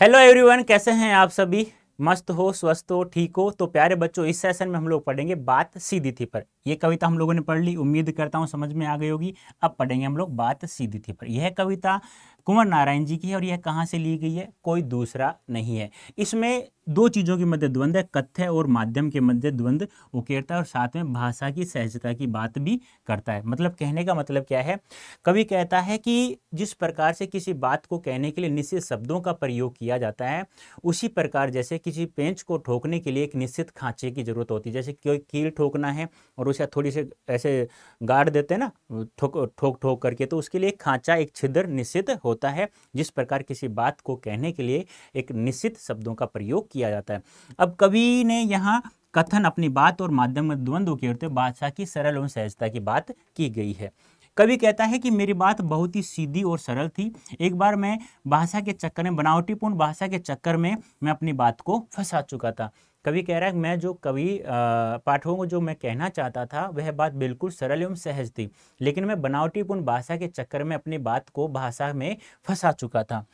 hello everyone कैसे हैं आप सभी मस्त हो स्वस्थ हो ठीक हो तो प्यारे बच्चों इस सेशन में हम लोग पढ़ेंगे बात सीधी थी पर ये कविता हम लोगों ने पढ़ ली उम्मीद करता हूँ समझ में आ गई होगी अब पढ़ेंगे हम लोग बात सीधी थी पर यह कविता कुंवर नारायण जी की है और यह कहाँ से ली गई है कोई दूसरा नहीं है इसमें दो चीज़ों के मध्य द्वंद है कथ्य और माध्यम के मध्य द्वंद्व उकेरता है और साथ में भाषा की सहजता की बात भी करता है मतलब कहने का मतलब क्या है कवि कहता है कि जिस प्रकार से किसी बात को कहने के लिए निश्चित शब्दों का प्रयोग किया जाता है उसी प्रकार जैसे किसी पेंच को ठोकने के लिए एक निश्चित खांचे की जरूरत होती है जैसे कोई कील ठोकना है और या थोड़ी से ऐसे गाड़ देते हैं ना ठोक ठोक ठोक करके तो उसके लिए खांचा एक छिद्र निश्चित होता है जिस प्रकार किसी बात को कहने के लिए एक निश्चित शब्दों का प्रयोग किया जाता है अब कवि ने यहाँ कथन अपनी बात और माध्यम में द्वंद्व के होते बादशाह की सरल और सहजता की बात की गई है कवि कहता है कि मेरी बात बहुत ही सीधी और सरल थी एक बार मैं भाषा के चक्कर में बनावटीपूर्ण भाषा के चक्कर में मैं अपनी बात को फंसा चुका था कवि कह रहा है मैं जो कवि पाठकों को जो मैं कहना चाहता था वह बात बिल्कुल सरल एवं सहज थी लेकिन मैं बनावटीपूर्ण भाषा के चक्कर में अपनी बात को भाषा में फंसा चुका था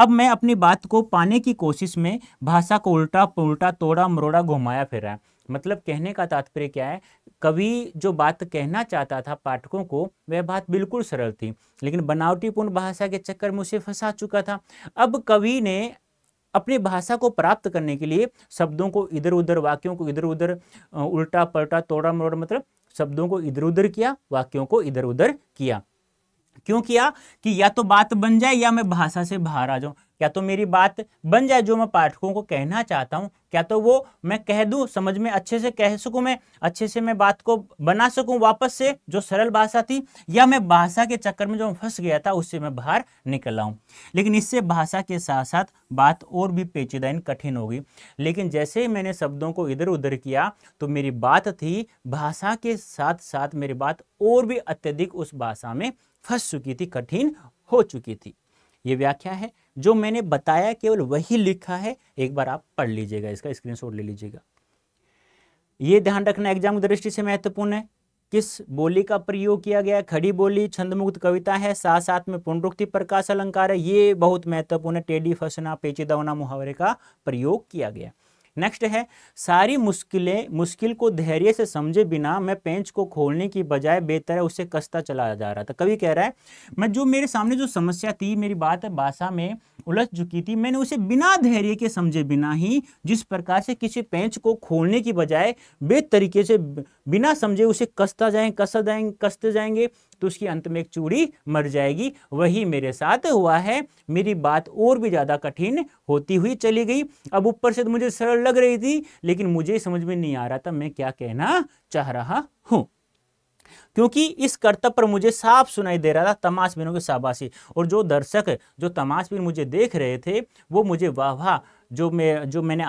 अब मैं अपनी बात को पाने की कोशिश में भाषा को उल्टा पुलटा तोड़ा मरोड़ा घुमाया फिरा मतलब कहने का तात्पर्य क्या है कवि जो बात कहना चाहता था पाठकों को वह बात बिल्कुल सरल थी लेकिन बनावटीपूर्ण भाषा के चक्कर में उसे फंसा चुका था अब कवि ने अपनी भाषा को प्राप्त करने के लिए शब्दों को इधर उधर वाक्यों को इधर उधर उल्टा पलटा तोड़ा मोड़ा मतलब शब्दों को इधर उधर किया वाक्यों को इधर उधर किया क्यों किया कि या तो बात बन जाए या मैं भाषा से बाहर आ जाऊं या तो मेरी बात बन जाए जो मैं पाठकों को कहना चाहता हूँ क्या तो वो मैं कह दूँ समझ में अच्छे से कह सकूँ मैं अच्छे से मैं बात को बना सकूँ वापस से जो सरल भाषा थी या मैं भाषा के चक्कर में जो फंस गया था उससे मैं बाहर निकल आऊँ लेकिन इससे भाषा के साथ साथ बात और भी पेचीदा कठिन होगी लेकिन जैसे ही मैंने शब्दों को इधर उधर किया तो मेरी बात थी भाषा के साथ साथ मेरी बात और भी अत्यधिक उस भाषा में फंस चुकी थी कठिन हो चुकी थी ये व्याख्या है जो मैंने बताया केवल वही लिखा है एक बार आप पढ़ लीजिएगा इसका स्क्रीनशॉट ले लीजिएगा ये ध्यान रखना एग्जाम की दृष्टि से महत्वपूर्ण है किस बोली का प्रयोग किया गया खड़ी बोली छंदमुक्त कविता है साथ साथ में पुनरुक्ति प्रकाश अलंकार है ये बहुत महत्वपूर्ण है टेडी फसना पेचीदा होना मुहावरे का प्रयोग किया गया नेक्स्ट है सारी मुश्किलें मुश्किल को धैर्य से समझे बिना मैं पेंच को खोलने की बजाय बेतरह उसे कसता चला जा रहा था कवि कह रहा है मैं जो मेरे सामने जो समस्या थी मेरी बात भाषा में उलझ चुकी थी मैंने उसे बिना धैर्य के समझे बिना ही जिस प्रकार से किसी पेंच को खोलने की बजाय बेतरीके से बिना समझे उसे कसता जाए कसता जाएंगे कसते जाएंगे तो उसकी अंत में एक चूड़ी मर जाएगी वही मेरे साथ हुआ है मेरी बात और भी ज़्यादा कठिन होती हुई चली गई अब ऊपर से तो मुझे सरल लग रही थी लेकिन मुझे समझ में नहीं आ रहा था मैं क्या कहना चाह रहा हूं क्योंकि इस करतब पर मुझे साफ सुनाई दे रहा था तमाशबिनों की शाबाशी और जो दर्शक जो तमाशबिन मुझे देख रहे थे वो मुझे वाह वाह जो मैं जो मैंने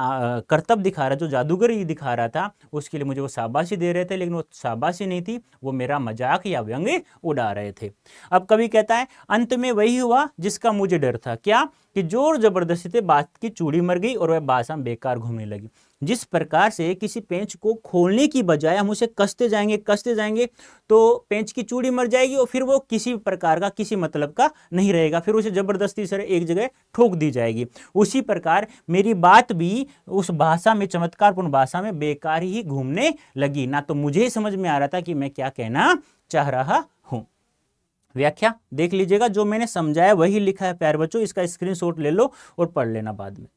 कर्तव्य दिखा रहा जो जादूगरी दिखा रहा था उसके लिए मुझे वो शाबाशी दे रहे थे लेकिन वो शाबाशी नहीं थी वो मेरा मजाक या व्यंग्य उड़ा रहे थे अब कभी कहता है अंत में वही हुआ जिसका मुझे डर था क्या कि जोर जबरदस्ती से बात की चूड़ी मर गई और वह बासा बेकार घूमने लगी जिस प्रकार से किसी पेंच को खोलने की बजाय हम उसे कसते जाएंगे कसते जाएंगे तो पेंच की चूड़ी मर जाएगी और फिर वो किसी प्रकार का किसी मतलब का नहीं रहेगा फिर उसे ज़बरदस्ती सर एक जगह ठोक दी जाएगी उसी प्रकार मेरी बात भी उस भाषा में चमत्कारपूर्ण भाषा में बेकार ही घूमने लगी ना तो मुझे समझ में आ रहा था कि मैं क्या कहना चाह रहा हूँ व्याख्या देख लीजिएगा जो मैंने समझाया वही लिखा है प्यार बच्चों इसका स्क्रीनशॉट ले लो और पढ़ लेना बाद में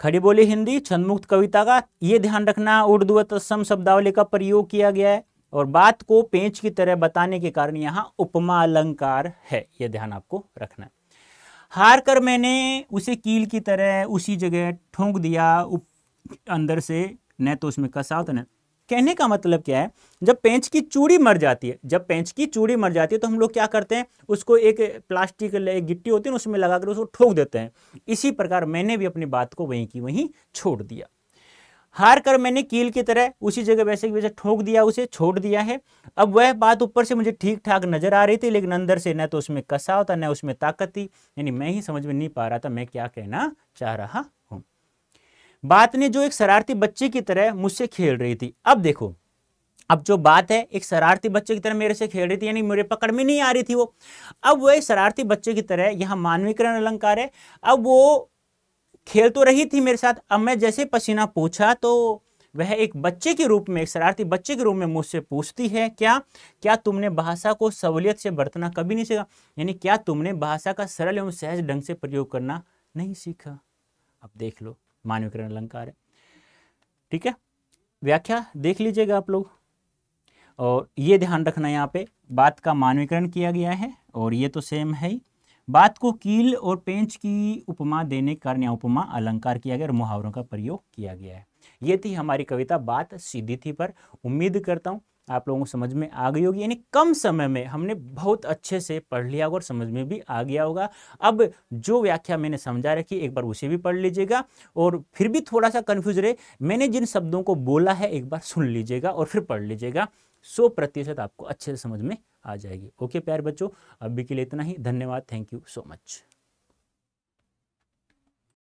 खड़ी बोली हिंदी छंदमुक्त कविता का ये ध्यान रखना उर्दू तत्सम शब्दावली का प्रयोग किया गया है और बात को पेंच की तरह बताने के कारण यहाँ उपमा अलंकार है ये ध्यान आपको रखना है हार कर मैंने उसे कील की तरह उसी जगह ठोंक दिया अंदर से न तो उसमें कसावत न कहने का मतलब क्या है जब पेंच की चूड़ी मर जाती है जब पेंच की चूड़ी मर जाती है तो हम लोग क्या करते हैं उसको एक प्लास्टिक एक गिट्टी होती है उसमें लगाकर उसको ठोक देते हैं इसी प्रकार मैंने भी अपनी बात को वहीं की वहीं छोड़ दिया हार कर मैंने कील की तरह उसी जगह वैसे की वैसे ठोक दिया उसे छोड़ दिया है अब वह बात ऊपर से मुझे ठीक ठाक नजर आ रही थी लेकिन अंदर से न तो उसमें कसा होता न उसमें ताकत थी यानी मैं ही समझ में नहीं पा रहा था मैं क्या कहना चाह रहा हूँ बात ने जो एक शरारती बच्चे की तरह मुझसे खेल रही थी अब देखो अब जो बात है एक शरारती बच्चे की तरह मेरे से खेल रही थी यानी मेरे पकड़ में नहीं आ रही थी वो अब वो एक शरारती बच्चे की तरह यहाँ मानवीकरण अलंकार है अब वो खेल तो रही थी मेरे साथ अब मैं जैसे पसीना पूछा तो वह एक बच्चे के रूप में एक शरारती बच्चे के रूप में मुझसे पूछती है क्या क्या तुमने भाषा को सहूलियत से बरतना कभी नहीं सीखा यानी क्या तुमने भाषा का सरल एवं सहज ढंग से प्रयोग करना नहीं सीखा अब देख लो मानवीकरण अलंकार है ठीक है व्याख्या देख लीजिएगा आप लोग और ये ध्यान रखना यहाँ पे बात का मानवीकरण किया गया है और ये तो सेम है ही बात को कील और पेंच की उपमा देने के कारण उपमा अलंकार किया गया और मुहावरों का प्रयोग किया गया है ये थी हमारी कविता बात सीधी थी पर उम्मीद करता हूँ आप लोगों को समझ में आ गई होगी यानी कम समय में हमने बहुत अच्छे से पढ़ लिया होगा और समझ में भी आ गया होगा अब जो व्याख्या मैंने समझा रखी एक बार उसे भी पढ़ लीजिएगा और फिर भी थोड़ा सा कन्फ्यूज रहे मैंने जिन शब्दों को बोला है एक बार सुन लीजिएगा और फिर पढ़ लीजिएगा सौ प्रतिशत आपको अच्छे से समझ में आ जाएगी ओके प्यार बच्चों अभी के लिए इतना ही धन्यवाद थैंक यू सो मच